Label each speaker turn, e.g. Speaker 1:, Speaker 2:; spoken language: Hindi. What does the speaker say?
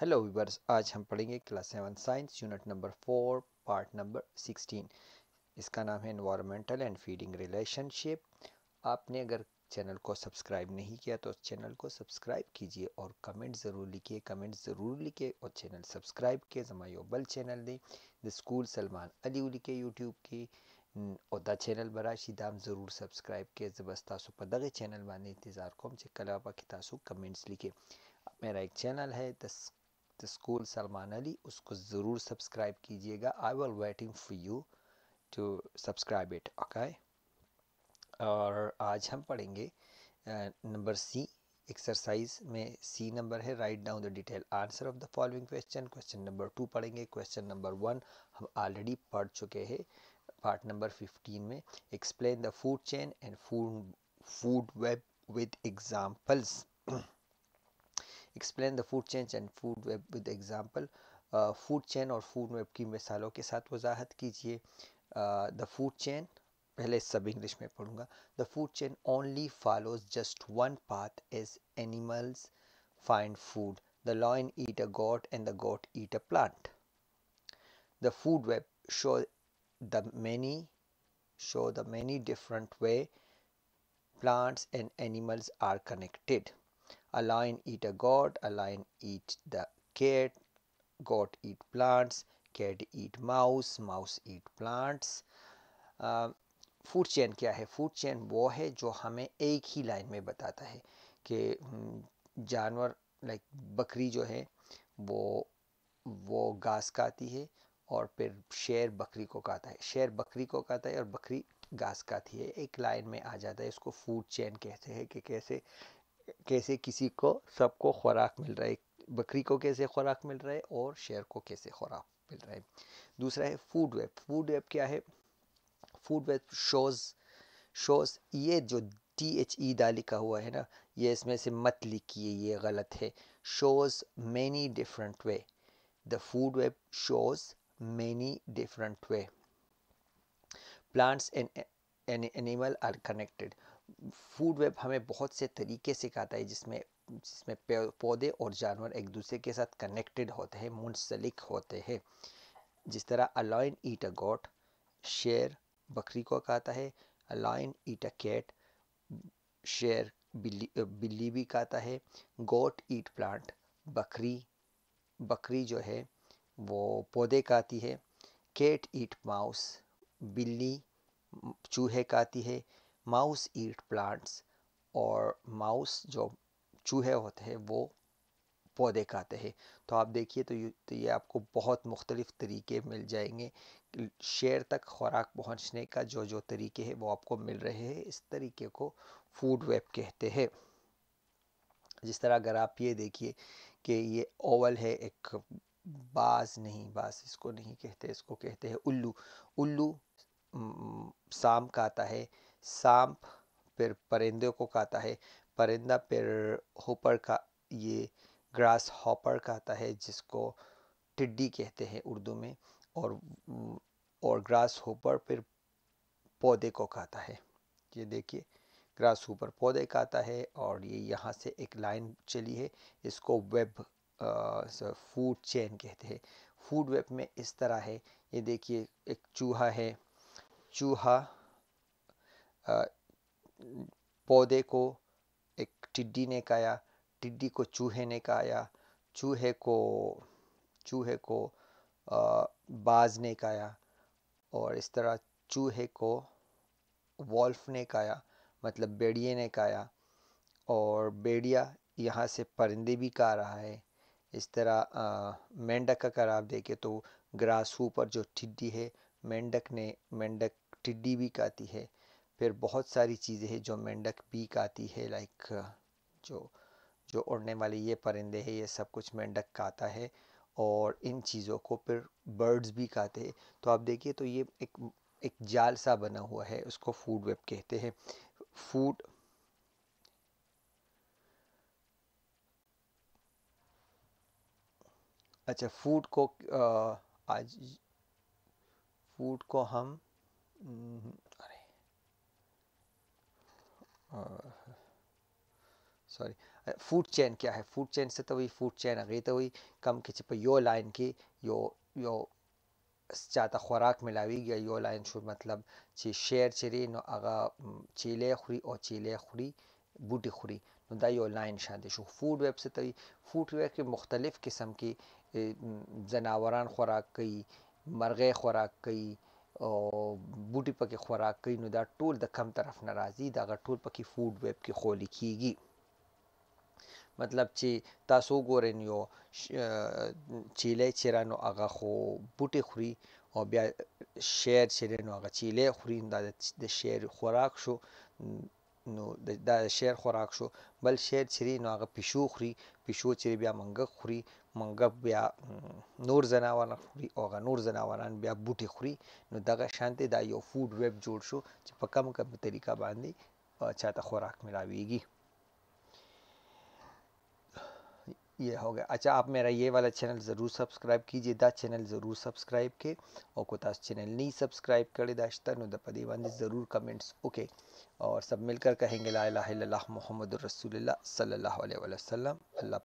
Speaker 1: हेलो वीवर्स आज हम पढ़ेंगे class seven science unit number four part number sixteen इसका नाम है इन्वायरमेंटल एंड फीडिंग रिलेशनशिप आपने अगर चैनल को सब्सक्राइब नहीं किया तो चैनल को सब्सक्राइब कीजिए और कमेंट ज़रूर लिखिए कमेंट ज़रूर लिखिए और चैनल सब्सक्राइब किए जमायो बल चैनल दें द स्कूल सलमान अली उली के यूट्यूब की और द चैनल बरा शिदाम ज़रूर सब्सक्राइब किए जबरदस्तासु पदगे चैनल माने इंतज़ार को हम चेक की तासु कमेंट्स लिखे मेरा एक चैनल है the the school Salman Ali उसको ज़रूर सब्सक्राइब कीजिएगा I will waiting for you to subscribe it okay और आज हम पढ़ेंगे नंबर सी एक्सरसाइज में सी नंबर है write down the detail answer of the following question question number two पढ़ेंगे क्वेश्चन नंबर वन हम ऑलरेडी पढ़ चुके हैं पार्ट नंबर फिफ्टीन में explain the food chain and food food web with examples explain the food change and food web with example food chain और फूड वेब की मिसालों के साथ वजाहत कीजिए द फूड चेन पहले सब इंग्लिश में पढ़ूंगा the food chain only follows just one path is animals find food the lion eat a goat and the goat eat a plant the food web show the many show the many different way plants and animals are connected a lion eat a goat a lion eat the cat goat eat plants cat eat mouse mouse eat plants food uh, chain क्या है फूड चेन वो है जो हमें एक ही लाइन में बताता है कि हम्म, जानवर लाइक बकरी जो है वो वो घास खाती है और फिर शेर बकरी को खाता है शेर बकरी को खाता है और बकरी घास खाती है एक लाइन में आ जाता है इसको फूड चेन कहते हैं कि कैसे कैसे किसी को सबको खुराक मिल रहा है बकरी को कैसे खुराक मिल रहा है और शेर को कैसे खुराक मिल रहा है दूसरा है फूड वेब फूड वेब क्या है फूड वेब शोज़ शोज़ ये जो टी एच ई डाली का हुआ है ना ये इसमें से मत लिखिए ये गलत है shows many different way the food web shows many different way plants and animal are connected food web हमें बहुत से तरीके सिखाता है जिसमें जिसमें पौधे और जानवर एक दूसरे के साथ कनेक्टेड होते हैं मुंसलिक होते हैं जिस तरह अलाइन ईट अ गोट शेर बकरी को कहता है अलाइन ईट अ कैट शेर बिल्ली बिल्ली भी कहता है गोट ईट प्लांट बकरी बकरी जो है वो पौधे कहती है केट ईट माउस बिल्ली चूहे कहती है माउस ईट प्लांट्स और माउस जो चूहे होते हैं वो पौधे खाते हैं तो आप देखिए तो, तो ये आपको बहुत मुख्तलिफ तरीके मिल जाएंगे शेर तक खुराक पहुंचने का जो जो तरीके हैं वो आपको मिल रहे हैं इस तरीके को फूड वेब कहते हैं जिस तरह अगर आप ये देखिए कि ये ओवल है एक बाज नहीं बाज इसको नहीं कहते इसको कहते हैं उल्लू उल्लू शाम का आता है सांप फिर परिंदे को खाता है परिंदा फिर होपर का ये ग्रास हॉपर कहता है जिसको टिड्डी कहते हैं उर्दू में और और ग्रास होपर फिर पौधे को खाता है ये देखिए ग्रास होपर पौधे खाता है और ये यहाँ से एक लाइन चली है इसको वेब फूड चेन कहते हैं फूड वेब में इस तरह है ये देखिए एक चूहा है चूहा पौधे को एक टिड्डी ने खाया टिड्डी को चूहे ने खाया चूहे को चूहे को बाज ने खाया और इस तरह चूहे को वॉल्फ ने खाया मतलब बेड़िए ने खाया और बेड़िया यहाँ से परिंदे भी खा रहा है इस तरह मेंढक अगर आप देखें तो ग्रास ऊपर जो टिड्डी है मेंढक ने मेंढक टिड्डी भी खाती है फिर बहुत सारी चीज़ें हैं जो मेंढक बीक आती है लाइक जो जो उड़ने वाले ये परिंदे हैं ये सब कुछ मेंढक काता है और इन चीज़ों को फिर बर्ड्स भी काते हैं तो आप देखिए तो ये एक एक जाल सा बना हुआ है उसको फूड वेब कहते हैं फूड अच्छा फूड को आज फूड को हम हम्म, सॉरी फूड चैन क्या है फूड चैन से तो वही फूड चैन अगे तो वही कम किसी पर यो लाइन की यो यो ಚಾತ ಖೋರಾಕ್ ಮಿಲಾವಿಗೆ ಯೋ ಲೈನ್ ಶು ಮತ್ಲಬ್ ಚಿ ಶೇರ್ ಚಿರಿ ನೋ ಅಗ ಚೀಲೆ ಖುರಿ ಓ ಚೀಲೆ ಖುರಿ बूटी खुरी नुदा यो लाइन शादी शो फूड वेब से तभी फूड वेब के मुख्तलिफ़ किस्म की जनावरान खुराक कई मरगे खुराक कई او بوټي پکې خوراک کوي نو دا ټول د کم طرف ناراضي دا ټول پکې فود ویب کې خولي کیږي مطلب چې تاسو ګورئ یو چیلې چیرانو هغه خو بوټي خوري او بیا شیر چیرانو هغه چیلې خوري دا د شیر خوراک شو نو دا شیر خوراک شو بل شیر چری نو هغه پښو خوري پښو چری بیا منګه خوري منګه بیا نور زناور خوري او هغه نور زناوران بیا بوټي خوري نو دغه شانته دا یو فود ویب جوړ شو چې په کم کم طریقه باندې چاته خوراک ملاويږي ये हो गया अच्छा आप मेरा ये वाला चैनल ज़रूर सब्सक्राइब कीजिए दा चैनल ज़रूर सब्सक्राइब के और कोता चैनल नहीं सब्सक्राइब करे दाश्ता नुदपदी वाले ज़रूर कमेंट्स ओके और सब मिलकर कहेंगे ला मोहम्मद रसूल सल्ला वसलम अल्लाह